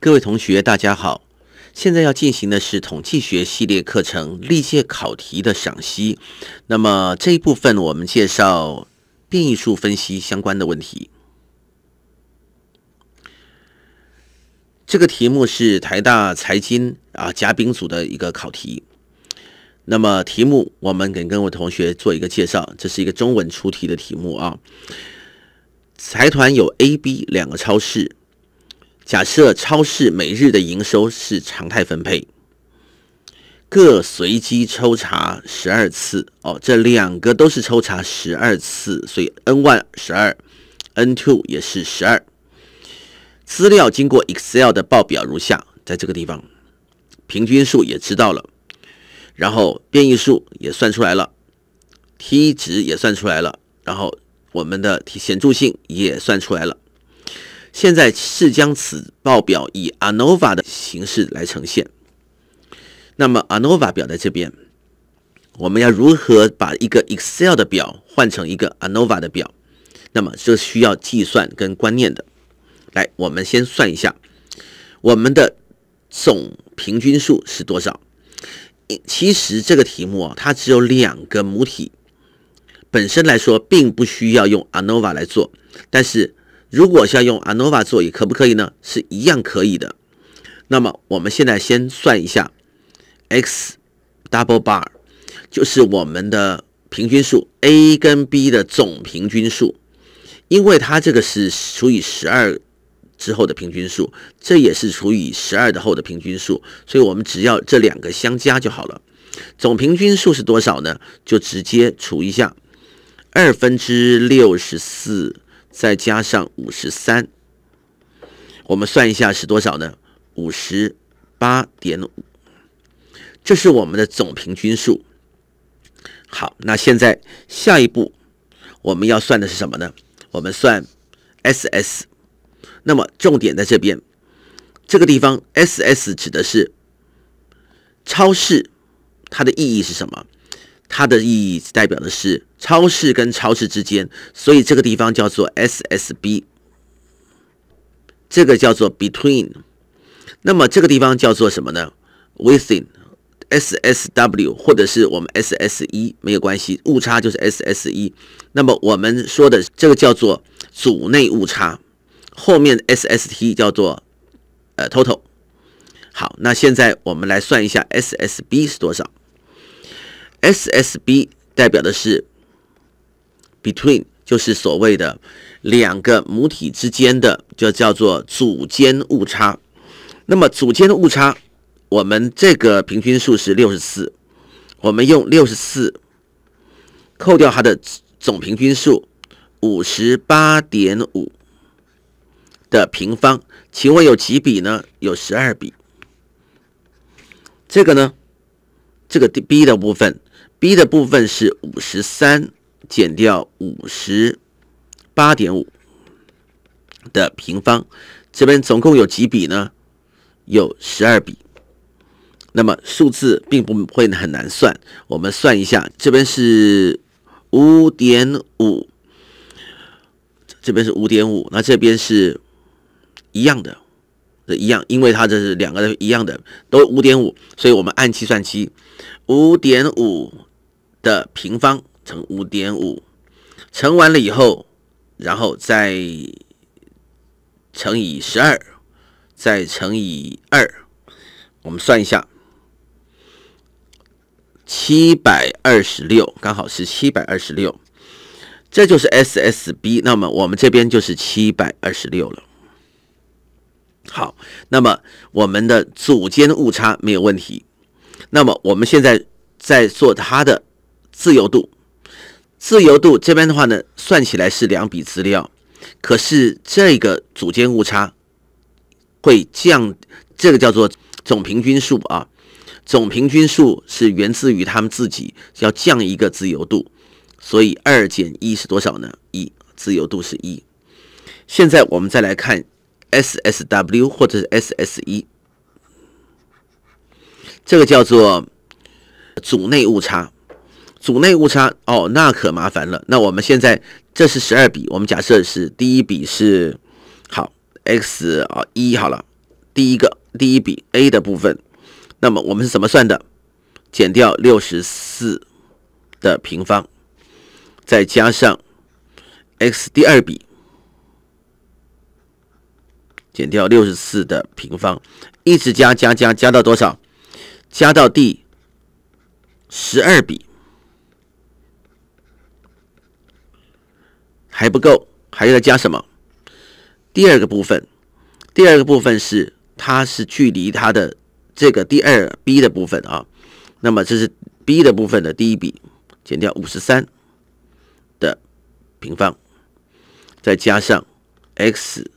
各位同学，大家好！现在要进行的是统计学系列课程历届考题的赏析。那么这一部分我们介绍变异数分析相关的问题。这个题目是台大财经啊嘉宾组的一个考题。那么题目我们给各位同学做一个介绍，这是一个中文出题的题目啊。财团有 A、B 两个超市。假设超市每日的营收是常态分配，各随机抽查十二次哦，这两个都是抽查十二次，所以 n one 十二，n two 也是十二。资料经过 Excel 的报表如下，在这个地方，平均数也知道了，然后变异数也算出来了，t 值也算出来了，然后我们的显著性也算出来了。现在是将此报表以 ANOVA 的形式来呈现。那么 ANOVA 表在这边，我们要如何把一个 Excel 的表换成一个 ANOVA 的表？那么就需要计算跟观念的。来，我们先算一下我们的总平均数是多少。其实这个题目啊，它只有两个母体，本身来说并不需要用 ANOVA 来做，但是。如果要用 ANOVA 做，椅，可不可以呢？是一样可以的。那么我们现在先算一下 x double bar，就是我们的平均数 a 跟 b 的总平均数，因为它这个是除以十二之后的平均数，这也是除以十二的后的平均数，所以我们只要这两个相加就好了。总平均数是多少呢？就直接除一下，二分之六十四。再加上五十三，我们算一下是多少呢？五十八点五，这是我们的总平均数。好，那现在下一步我们要算的是什么呢？我们算 SS。那么重点在这边，这个地方 SS 指的是超市，它的意义是什么？它的意义代表的是超市跟超市之间，所以这个地方叫做 SSB，这个叫做 Between。那么这个地方叫做什么呢？Within SSW 或者是我们 SSE 没有关系，误差就是 SSE。那么我们说的这个叫做组内误差，后面 SST 叫做呃 Total。好，那现在我们来算一下 SSB 是多少。SSB 代表的是 between，就是所谓的两个母体之间的，就叫做组间误差。那么组间的误差，我们这个平均数是六十四，我们用六十四扣掉它的总平均数五十八点五的平方，请问有几笔呢？有十二笔。这个呢，这个的 B 的部分。B 的部分是五十三减掉五十八点五的平方，这边总共有几笔呢？有十二笔。那么数字并不会很难算，我们算一下，这边是五点五，这边是五点五，那这边是一样的，一样，因为它这是两个一样的，都五点五，所以我们按计算机，五点五。的平方乘五点五，乘完了以后，然后再乘以十二，再乘以二，我们算一下，七百二十六，刚好是七百二十六，这就是 SSB。那么我们这边就是七百二十六了。好，那么我们的组间误差没有问题。那么我们现在在做它的。自由度，自由度这边的话呢，算起来是两笔资料，可是这个组间误差会降，这个叫做总平均数啊，总平均数是源自于他们自己要降一个自由度，所以二减一是多少呢？一，自由度是一。现在我们再来看 S S W 或者是 S S 一，这个叫做组内误差。组内误差哦，那可麻烦了。那我们现在这是十二笔，我们假设是第一笔是好 x 啊一好了，第一个第一笔 a 的部分，那么我们是怎么算的？减掉六十四的平方，再加上 x 第二笔，减掉六十四的平方，一直加加加加到多少？加到第十二笔。还不够，还要加什么？第二个部分，第二个部分是它是距离它的这个第二 b 的部分啊。那么这是 b 的部分的第一笔，减掉五十三的平方，再加上 x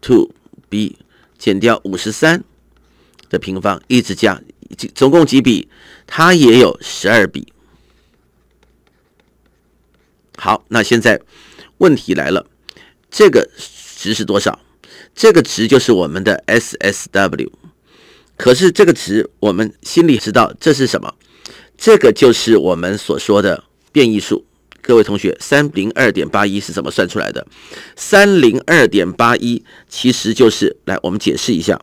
two b 减掉五十三的平方，一直加，总共几笔？它也有十二笔。好，那现在。问题来了，这个值是多少？这个值就是我们的 SSW。可是这个值，我们心里知道这是什么？这个就是我们所说的变异数。各位同学，三零二点八一是怎么算出来的？三零二点八一其实就是来，我们解释一下，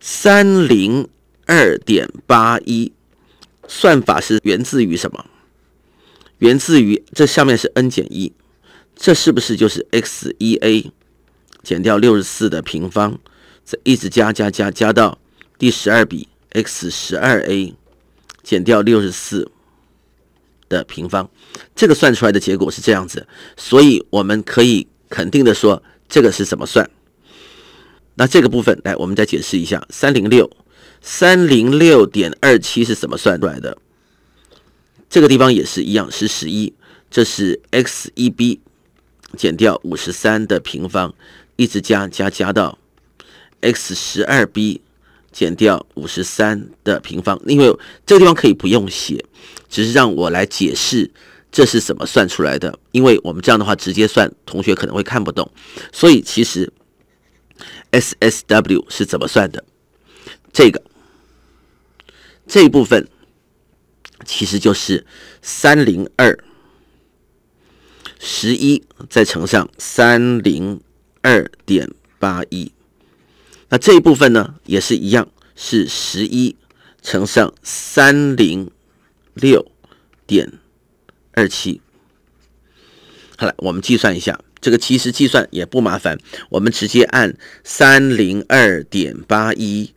三零二点八一算法是源自于什么？源自于这上面是 n 减一。这是不是就是 x1a 减掉六十四的平方，再一直加加加加到第十二笔 x 十二 a 减掉六十四的平方？这个算出来的结果是这样子，所以我们可以肯定的说，这个是怎么算？那这个部分来，我们再解释一下，三零六三零六点二七是怎么算出来的？这个地方也是一样，是十一，这是 x 一 b 减掉五十三的平方，一直加加加到 x 十二 b 减掉五十三的平方，因为这个地方可以不用写，只是让我来解释这是怎么算出来的。因为我们这样的话直接算，同学可能会看不懂，所以其实 SSW 是怎么算的？这个这一部分其实就是三零二。十一再乘上三零二点八一，那这一部分呢也是一样，是十一乘上三零六点二七。好了，我们计算一下，这个其实计算也不麻烦，我们直接按三零二点八一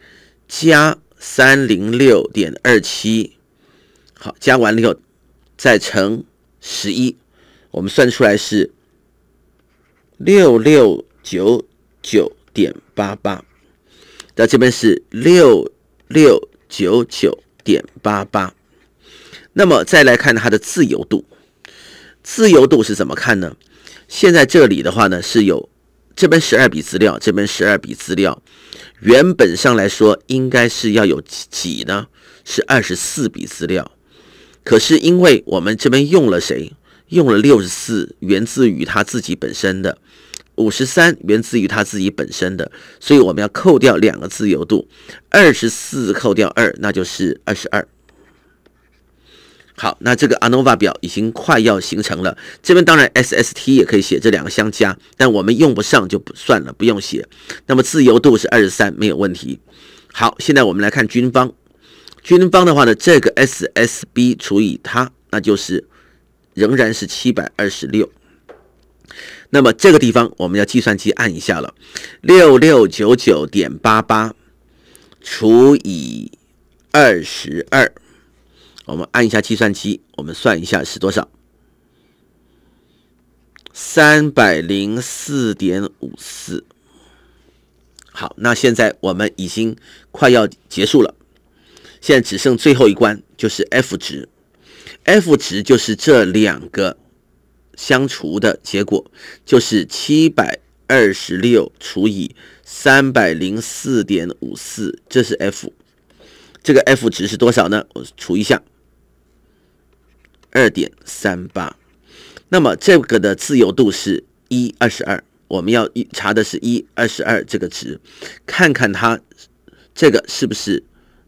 加三零六点二七，好，加完了以后再乘十一。我们算出来是六六九九点八八，那这边是六六九九点八八。那么再来看它的自由度，自由度是怎么看呢？现在这里的话呢是有这边十二笔资料，这边十二笔资料，原本上来说应该是要有几呢？是二十四笔资料，可是因为我们这边用了谁？用了六十四，源自于他自己本身的，五十三源自于他自己本身的，所以我们要扣掉两个自由度，二十四扣掉二，那就是二十二。好，那这个 ANOVA 表已经快要形成了。这边当然 SST 也可以写这两个相加，但我们用不上就不算了，不用写。那么自由度是二十三，没有问题。好，现在我们来看均方。均方的话呢，这个 SSB 除以它，那就是。仍然是七百二十六。那么这个地方我们要计算机按一下了，六六九九点八八除以二十二，我们按一下计算机，我们算一下是多少，三百零四点五四。好，那现在我们已经快要结束了，现在只剩最后一关，就是 F 值。F 值就是这两个相除的结果，就是七百二十六除以三百零四点五四，这是 F。这个 F 值是多少呢？我除一下，二点三八。那么这个的自由度是一二十二，我们要一查的是一二十二这个值，看看它这个是不是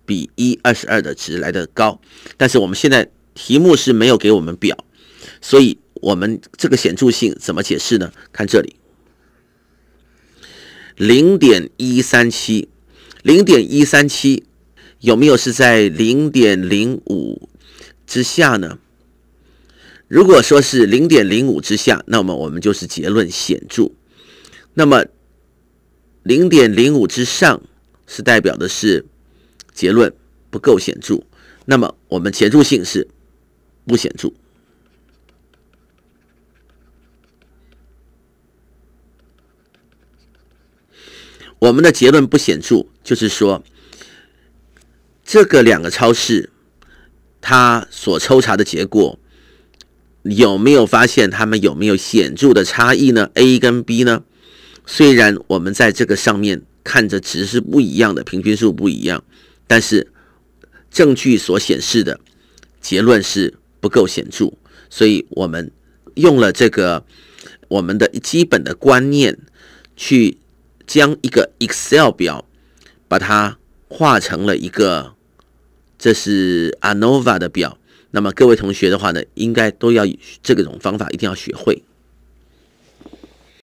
比一二十二的值来的高。但是我们现在。题目是没有给我们表，所以我们这个显著性怎么解释呢？看这里，零点一三七，零点一三七有没有是在零点零五之下呢？如果说是零点零五之下，那么我们就是结论显著；那么零点零五之上是代表的是结论不够显著。那么我们显著性是。不显著。我们的结论不显著，就是说，这个两个超市，它所抽查的结果，有没有发现他们有没有显著的差异呢？A 跟 B 呢？虽然我们在这个上面看着值是不一样的，平均数不一样，但是证据所显示的结论是。不够显著，所以我们用了这个我们的基本的观念，去将一个 Excel 表把它画成了一个，这是 ANOVA 的表。那么各位同学的话呢，应该都要这种方法一定要学会。